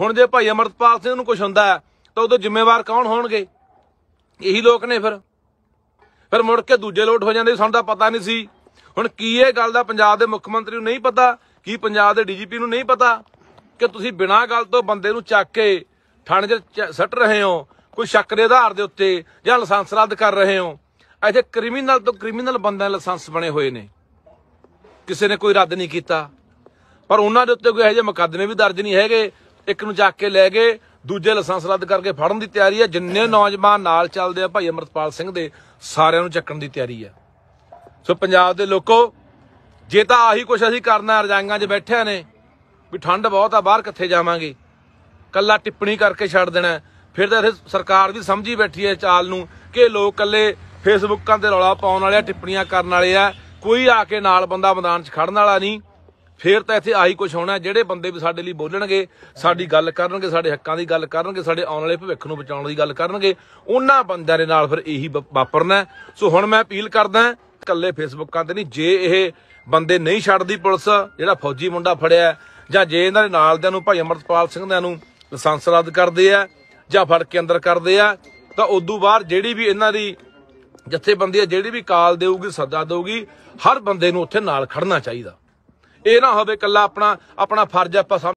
ਹੁਣ ਜੇ ਭਾਈ ਅਮਰਤਪਾਲ ਸਿੰਘ ਨੂੰ ਕੁਝ ਹੁੰਦਾ ਤਾਂ ਉਹਦੇ ਜ਼ਿੰਮੇਵਾਰ ਕੌਣ ਹੋਣਗੇ ਇਹੀ ਲੋਕ ਨੇ ਫਿਰ ਫਿਰ ਮੁੜ ਕੇ ਦੂਜੇ ਲੋਟ ਹੋ ਜਾਂਦੇ ਸਾਨੂੰ ਤਾਂ ਪਤਾ ਨਹੀਂ ਸੀ ਹੁਣ ਕੀ ਇਹ ਗੱਲ ਦਾ ਪੰਜਾਬ ਦੇ ਮੁੱਖ ਮੰਤਰੀ ਨੂੰ ਨਹੀਂ ਪਤਾ ਕੀ ਪੰਜਾਬ ਦੇ ਡੀਜੀਪੀ ਨੂੰ ਨਹੀਂ ਪਤਾ ਕਿ ਤੁਸੀਂ ਬਿਨਾਂ ਗੱਲ ਤੋਂ ਬੰਦੇ ਨੂੰ ਚੱਕ ਕੇ ਥਾਣੇ 'ਚ ਸੱਟ ਰਹੇ ਹੋ ਕੋਈ ਸ਼ੱਕ ਦੇ ਆਧਾਰ ਦੇ ਉੱਤੇ ਜਾਂ ਲਾਇਸੈਂਸ ਰੱਦ ਕਰ ਰਹੇ ਹੋ ਇੱਥੇ ਕ੍ਰਿਮੀਨਲ ਤੋਂ ਕ੍ਰਿਮੀਨਲ ਬੰਦਿਆਂ ਲਾਇਸੈਂਸ ਬਣੇ ਹੋਏ ਨੇ ਕਿਸੇ ਨੇ ਕੋਈ ਰੱਦ ਨਹੀਂ ਕੀਤਾ ਪਰ ਉਹਨਾਂ ਦੇ ਉੱਤੇ ਕੋਈ ਇਹੋ ਜਿਹੇ ਮੁਕੱਦਮੇ ਵੀ ਦਰਜ ਨਹੀਂ ਹੈਗੇ ਇੱਕ ਨੂੰ ਚੱਕ ਕੇ ਲੈ ਗਏ ਦੂਜੇ ਲਾਇਸੈਂਸ ਰੱਦ ਕਰਕੇ ਫੜਨ ਦੀ ਤਿਆਰੀ ਹੈ ਜਿੰਨੇ ਨੌਜਵਾਨ ਨਾਲ ਚੱਲਦੇ ਆ ਭਾਈ ਅਮਰਤਪਾਲ ਸਿੰਘ ਦੇ ਸਾਰਿਆਂ ਨੂੰ ਚੱਕਣ ਦੀ ਤਿਆਰੀ ਹੈ ਸੋ ਪੰਜਾਬ ਦੇ ਲੋਕੋ ਜੇ ਤਾਂ ਆਹੀ ਕੁਛ ਅਸੀਂ ਕਰਨਾ ਰਜਾਈਆਂ 'ਚ ਬੈਠਿਆ ਨੇ ਵੀ ਠੰਡ ਬਹੁਤ ਆ ਬਾਹਰ ਕਿੱਥੇ ਜਾਵਾਂਗੇ ਕੱਲਾ ਟਿੱਪਣੀ ਕਰਕੇ ਛੱਡ ਦੇਣਾ ਫਿਰ ਤਾਂ ਇਹ ਸਰਕਾਰ ਵੀ ਸਮਝੀ ਬੈਠੀ ਹੈ ਚਾਲ ਨੂੰ ਕਿ ਲੋਕ ਕੱਲੇ ਫੇਸਬੁੱਕਾਂ ਤੇ ਰੌਲਾ ਪਾਉਣ ਵਾਲੇ ਟਿੱਪਣੀਆਂ ਕਰਨ ਵਾਲੇ ਆ ਕੋਈ ਆ ਕੇ ਨਾਲ ਬੰਦਾ ਮੈਦਾਨ 'ਚ ਖੜਨ ਵਾਲਾ ਨਹੀਂ ਫੇਰ ਤਾਂ ਇੱਥੇ ਆਹੀ ਕੁਝ ਹੋਣਾ ਜਿਹੜੇ ਬੰਦੇ ਵੀ ਸਾਡੇ ਲਈ ਬੋਲਣਗੇ ਸਾਡੀ ਗੱਲ ਕਰਨਗੇ ਸਾਡੇ ਹੱਕਾਂ ਦੀ ਗੱਲ ਕਰਨਗੇ ਸਾਡੇ ਆਉਣ ਵਾਲੇ ਭਵਿੱਖ ਨੂੰ ਬਚਾਉਣ ਦੀ ਗੱਲ ਕਰਨਗੇ ਉਹਨਾਂ ਬੰਦਿਆਂ ਦੇ ਨਾਲ ਫਿਰ ਇਹੀ ਵਾਪਰਨਾ ਸੋ ਹੁਣ ਮੈਂ ਅਪੀਲ ਕਰਦਾ ਕੱਲੇ ਫੇਸਬੁੱਕਾਂ ਤੇ ਨਹੀਂ ਜੇ ਇਹ ਬੰਦੇ ਨਹੀਂ ਛੱਡਦੀ ਪੁਲਿਸ ਜਿਹੜਾ ਫੌਜੀ ਮੁੰਡਾ ਫੜਿਆ ਜਾਂ ਜੇ ਇਹਨਾਂ ਦੇ ਨਾਲ ਨੂੰ ਭਾਈ ਅਮਰਤਪਾਲ ਸਿੰਘ ਦਿਆਂ ਨੂੰ ਲਾਇਸੈਂਸ ਰੱਦ ਕਰਦੇ ਆ ਜਾਂ ਫੜ ਕੇ ਅੰਦਰ ਕਰਦੇ ਆ ਤਾਂ ਉਦੋਂ ਬਾਅਦ ਜਿਹੜੀ ਵੀ ਇਹਨਾਂ ਦੀ ਜਥੇਬੰਦੀ ਆ ਜਿਹੜੀ ਵੀ ਕਾਲ ਦੇਊਗੀ ਸੱਦਾ ਦੇਊਗੀ ਹਰ ਬੰਦੇ ਨੂੰ ਉੱਥੇ ਨਾਲ ਖੜਨਾ ਚਾਹੀਦਾ ਇਹ ਨਾ ਹੋਵੇ ਕੱਲਾ ਆਪਣਾ ਆਪਣਾ ਫਰਜ਼ ਆਪਾਂ